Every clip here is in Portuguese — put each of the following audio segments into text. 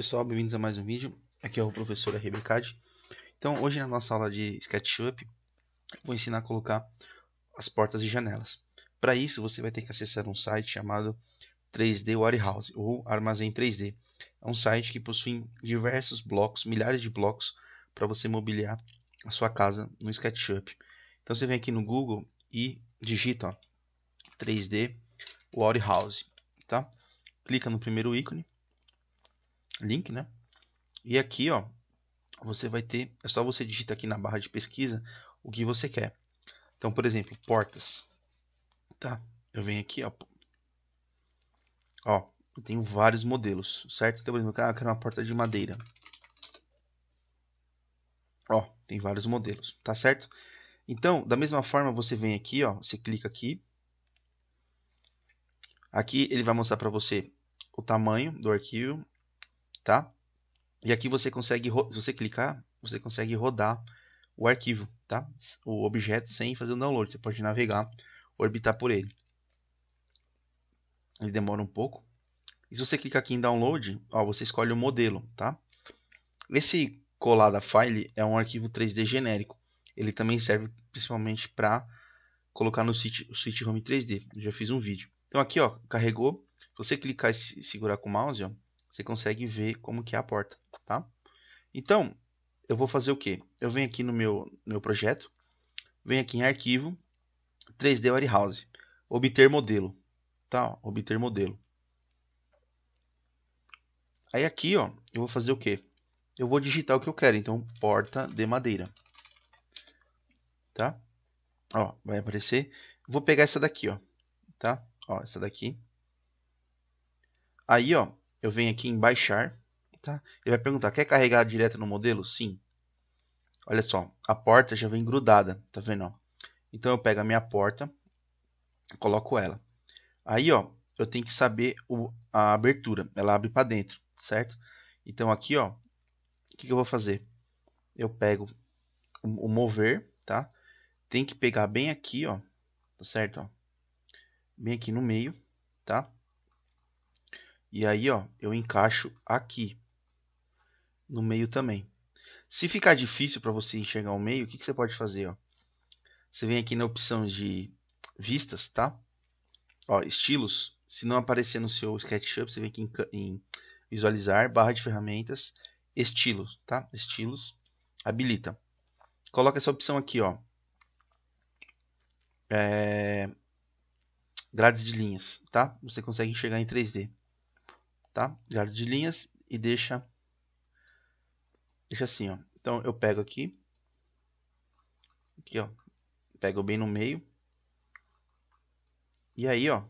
pessoal, bem-vindos a mais um vídeo. Aqui é o professor Rebecade. Então, hoje na nossa aula de SketchUp, vou ensinar a colocar as portas e janelas. Para isso, você vai ter que acessar um site chamado 3D Warehouse, ou Armazém 3D. É um site que possui diversos blocos, milhares de blocos, para você mobiliar a sua casa no SketchUp. Então, você vem aqui no Google e digita ó, 3D Warehouse, tá? Clica no primeiro ícone link, né? E aqui, ó, você vai ter, é só você digitar aqui na barra de pesquisa o que você quer. Então, por exemplo, portas. Tá? Eu venho aqui, ó. Ó, eu tenho vários modelos, certo? Então, por exemplo, eu quero uma porta de madeira. Ó, tem vários modelos, tá certo? Então, da mesma forma, você vem aqui, ó, você clica aqui. Aqui ele vai mostrar para você o tamanho do arquivo, tá? E aqui você consegue, se você clicar, você consegue rodar o arquivo, tá? O objeto sem fazer o download, você pode navegar, orbitar por ele. Ele demora um pouco. E se você clicar aqui em download, ó, você escolhe o modelo, tá? Esse colada file é um arquivo 3D genérico. Ele também serve principalmente para colocar no Switch, Switch Home 3D. Eu já fiz um vídeo. Então aqui, ó, carregou. Se você clicar e segurar com o mouse, ó, você consegue ver como que é a porta, tá? Então, eu vou fazer o que? Eu venho aqui no meu, meu projeto, venho aqui em arquivo, 3D Warehouse, obter modelo, tá? obter modelo. Aí aqui, ó, eu vou fazer o que? Eu vou digitar o que eu quero, então, porta de madeira, tá? Ó, vai aparecer. Vou pegar essa daqui, ó, tá? Ó, essa daqui. Aí, ó, eu venho aqui em baixar, tá? Ele vai perguntar, quer carregar direto no modelo? Sim. Olha só, a porta já vem grudada, tá vendo? Então eu pego a minha porta, coloco ela. Aí, ó, eu tenho que saber o, a abertura, ela abre para dentro, certo? Então aqui, ó, o que, que, eu vou fazer? Eu pego o, o mover, tá? Tem que pegar bem aqui, ó, tá certo? Ó, bem aqui no meio, tá? E aí, ó, eu encaixo aqui no meio também. Se ficar difícil para você enxergar o meio, o que, que você pode fazer? Ó? Você vem aqui na opção de vistas, tá? Ó, estilos. Se não aparecer no seu SketchUp, você vem aqui em, em visualizar, barra de ferramentas, estilos, tá? Estilos, habilita. Coloca essa opção aqui, ó. É... Grades de linhas, tá? Você consegue enxergar em 3D tá? jardim de linhas e deixa deixa assim, ó. Então eu pego aqui aqui, ó. Pego bem no meio. E aí, ó,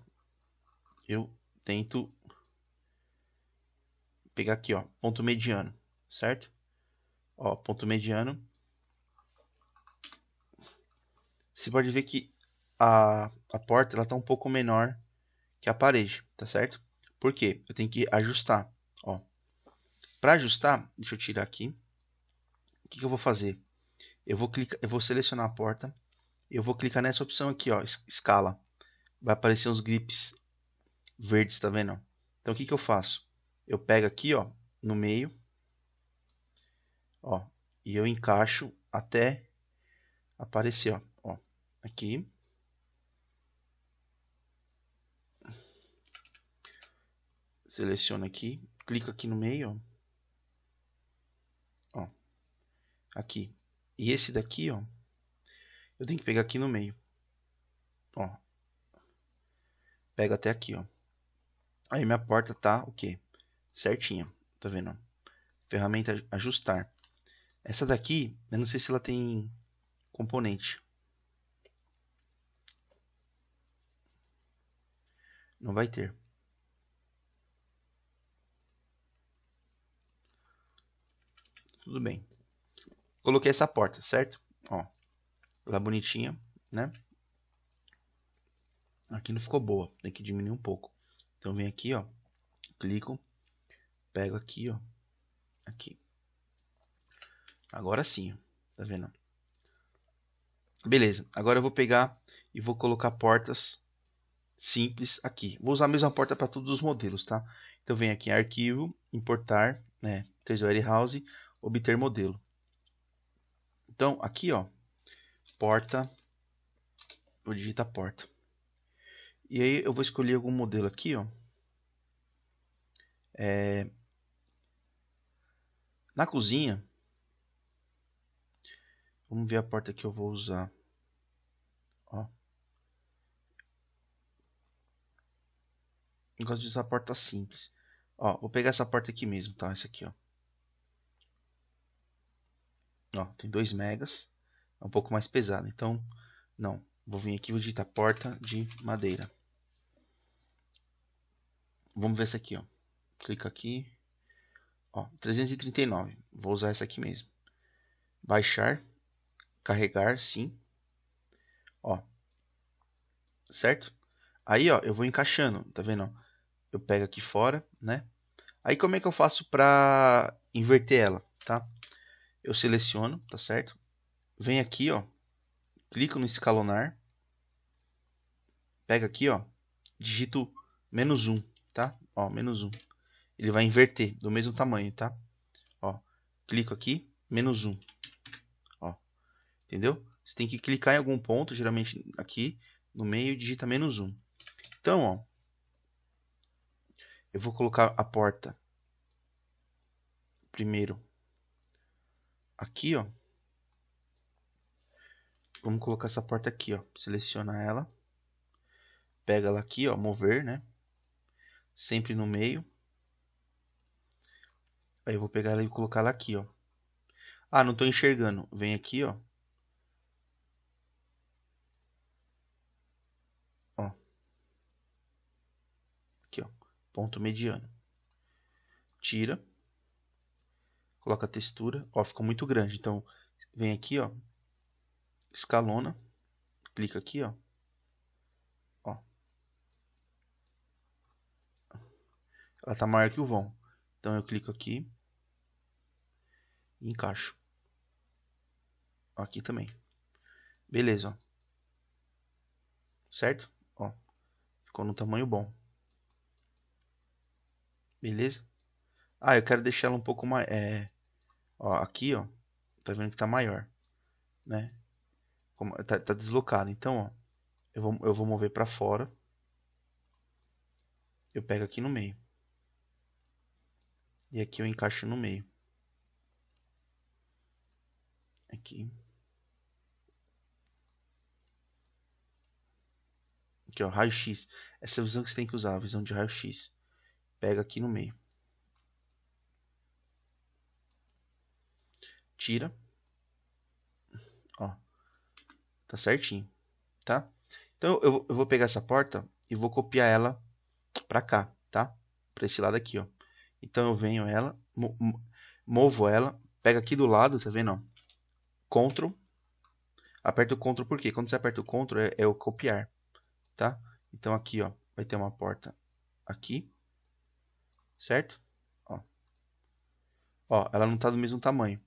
eu tento pegar aqui, ó, ponto mediano, certo? Ó, ponto mediano. Você pode ver que a, a porta ela tá um pouco menor que a parede, tá certo? Por quê? Eu tenho que ajustar. Ó. Para ajustar, deixa eu tirar aqui. O que, que eu vou fazer? Eu vou, clicar, eu vou selecionar a porta. Eu vou clicar nessa opção aqui, ó, escala. Vai aparecer uns grips verdes, tá vendo? Então o que, que eu faço? Eu pego aqui, ó, no meio. Ó, e eu encaixo até aparecer, ó, ó aqui. seleciona aqui, clica aqui no meio, ó. ó. Aqui. E esse daqui, ó, eu tenho que pegar aqui no meio. Ó. Pega até aqui, ó. Aí minha porta tá o quê? Certinha. Tá vendo? Ferramenta ajustar. Essa daqui, eu não sei se ela tem componente. Não vai ter. tudo bem. Coloquei essa porta, certo? Ó, ela bonitinha, né? Aqui não ficou boa, tem que diminuir um pouco. Então vem aqui, ó, clico, pego aqui, ó, aqui. Agora sim, tá vendo? Beleza, agora eu vou pegar e vou colocar portas simples aqui. Vou usar a mesma porta para todos os modelos, tá? Então vem aqui em arquivo, importar, né, 3 Warehouse, obter modelo. Então, aqui, ó, porta, vou digitar porta. E aí eu vou escolher algum modelo aqui, ó. É... Na cozinha, vamos ver a porta que eu vou usar. Ó. Eu gosto de usar a porta simples. Ó, vou pegar essa porta aqui mesmo, tá? Essa aqui, ó ó, tem 2 megas, é um pouco mais pesado, então não. Vou vir aqui e vou digitar porta de madeira. Vamos ver essa aqui, ó. Clica aqui. Ó, 339. Vou usar essa aqui mesmo. Baixar, carregar, sim. Ó. Certo? Aí, ó, eu vou encaixando, tá vendo? Eu pego aqui fora, né? Aí como é que eu faço pra inverter ela, tá? eu seleciono, tá certo? Venho aqui, ó, clico no escalonar, pega aqui, ó, digito menos um, tá? Ó, menos um. Ele vai inverter do mesmo tamanho, tá? Ó, clico aqui, menos um. Ó, entendeu? Você tem que clicar em algum ponto, geralmente aqui no meio, digita menos um. Então, ó, eu vou colocar a porta primeiro aqui, ó. Vamos colocar essa porta aqui, ó. Seleciona ela. Pega ela aqui, ó. Mover, né? Sempre no meio. Aí eu vou pegar ela e colocar ela aqui, ó. Ah, não estou enxergando. Vem aqui, ó. Ó. Aqui, ó. Ponto mediano. Tira coloca a textura, ó, ficou muito grande, então vem aqui, ó, escalona, clica aqui, ó, ó, ela tá maior que o vão, então eu clico aqui e encaixo, aqui também, beleza, ó. certo, ó, ficou no tamanho bom, beleza, ah, eu quero deixar ela um pouco mais. É, ó, aqui, ó. Tá vendo que tá maior, né? Como, tá, tá deslocado. Então, ó. Eu vou, eu vou mover para fora. Eu pego aqui no meio. E aqui eu encaixo no meio. Aqui. Aqui, ó. Raio-x. Essa é a visão que você tem que usar. A visão de raio-x. Pega aqui no meio. tira. Ó, tá certinho, tá? Então eu, eu vou pegar essa porta e vou copiar ela para cá, tá? Para esse lado aqui, ó. Então eu venho ela, movo ela, pega aqui do lado, tá vendo? Ó? Ctrl, aperta o Ctrl porque quando você aperta o Ctrl é, é o copiar, tá? Então aqui, ó, vai ter uma porta aqui, certo? Ó, ó ela não está do mesmo tamanho.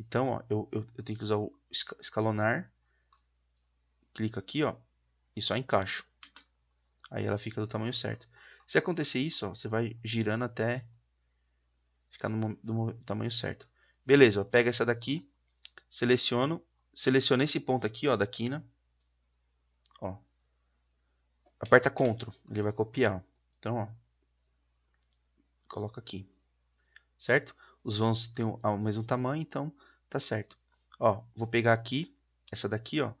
Então, ó, eu, eu, eu tenho que usar o escalonar. Clico aqui, ó, e só encaixo. Aí ela fica do tamanho certo. Se acontecer isso, ó, você vai girando até ficar no, no tamanho certo. Beleza, ó, pega essa daqui, seleciono, seleciono esse ponto aqui, ó, da quina. Ó. Aperta CTRL, ele vai copiar. Então, ó. Coloca aqui. Certo? Os vãos têm o mesmo tamanho, então Tá certo. Ó, vou pegar aqui, essa daqui, ó.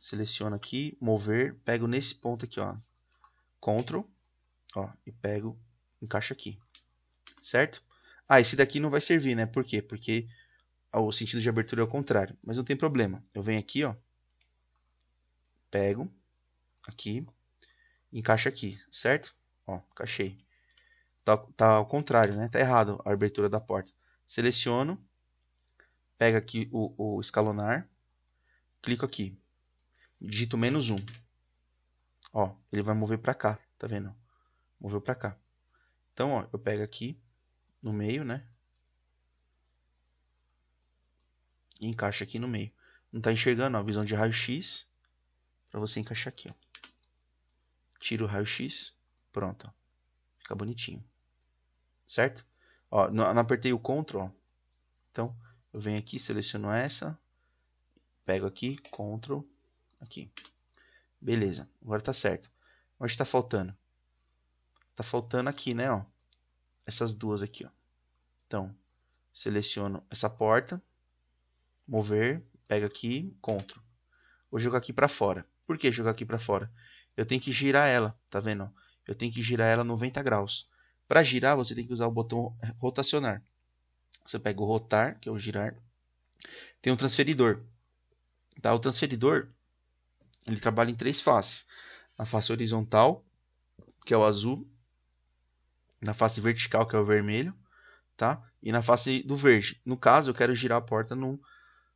Seleciono aqui, mover, pego nesse ponto aqui, ó. Ctrl, ó, e pego, encaixa aqui. Certo? Ah, esse daqui não vai servir, né? Por quê? Porque o sentido de abertura é o contrário. Mas não tem problema. Eu venho aqui, ó. Pego, aqui, encaixa aqui, certo? Ó, encaixei. Tá, tá, ao contrário, né? Tá errado a abertura da porta. Seleciono, pega aqui o, o escalonar, clico aqui, digito menos um Ó, ele vai mover para cá, tá vendo? Moveu para cá. Então, ó, eu pego aqui no meio, né? E encaixa aqui no meio. Não tá enxergando, ó, visão de raio-x para você encaixar aqui, ó. Tira o raio-x, pronto, ó. Fica bonitinho. Certo? Ó, não, não apertei o CTRL, ó. Então, eu venho aqui, seleciono essa, pego aqui, Ctrl, aqui. Beleza, agora tá certo. Onde tá faltando? Tá faltando aqui, né, ó. Essas duas aqui, ó. Então, seleciono essa porta, mover, pego aqui, Ctrl. Vou jogar aqui para fora. Por que jogar aqui para fora? Eu tenho que girar ela, tá vendo? Eu tenho que girar ela 90 graus. Para girar, você tem que usar o botão rotacionar. Você pega o rotar, que é o girar. Tem um transferidor. Tá? O transferidor ele trabalha em três faces: na face horizontal, que é o azul, na face vertical, que é o vermelho, tá? e na face do verde. No caso, eu quero girar a porta no,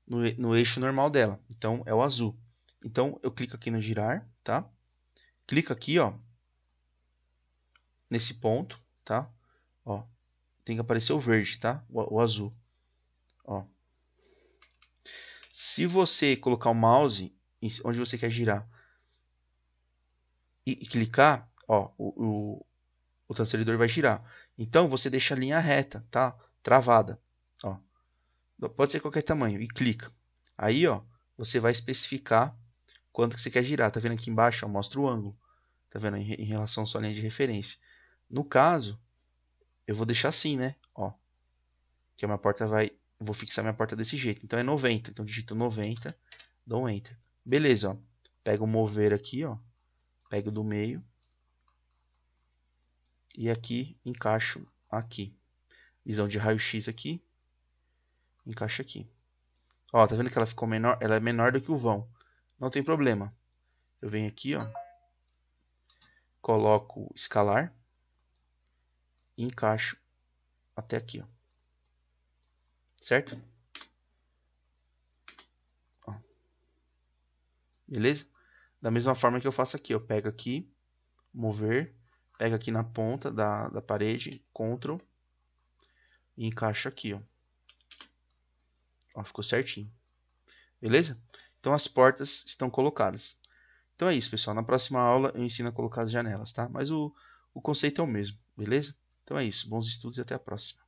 no, no eixo normal dela, então é o azul. Então eu clico aqui no girar, tá? Clico aqui, ó, nesse ponto, tá? Ó, tem que aparecer o verde, tá? O, o azul. Ó. Se você colocar o mouse onde você quer girar e, e clicar, ó, o, o, o transferidor vai girar. Então você deixa a linha reta, tá? Travada. Ó. Pode ser qualquer tamanho e clica. Aí, ó, você vai especificar quanto que você quer girar. Tá vendo aqui embaixo? mostra o ângulo. Tá vendo? Em, relação à sua linha de referência. No caso, eu vou deixar assim, né? Ó, que a minha porta vai, vou fixar minha porta desse jeito. Então é 90, então digito 90, dou um enter. Beleza, ó. Pego o mover aqui, ó. Pego do meio. E aqui encaixo aqui. Visão de raio-x aqui. Encaixa aqui. Ó, tá vendo que ela ficou menor, ela é menor do que o vão. Não tem problema. Eu venho aqui, ó. Coloco escalar e encaixo até aqui, ó. certo? Ó. Beleza? Da mesma forma que eu faço aqui, eu pego aqui, mover, pego aqui na ponta da, da parede, Ctrl, e encaixo aqui, ó. ó. Ficou certinho. Beleza? Então as portas estão colocadas. Então é isso, pessoal. Na próxima aula eu ensino a colocar as janelas, tá? Mas o, o conceito é o mesmo, beleza? Então é isso. Bons estudos e até a próxima.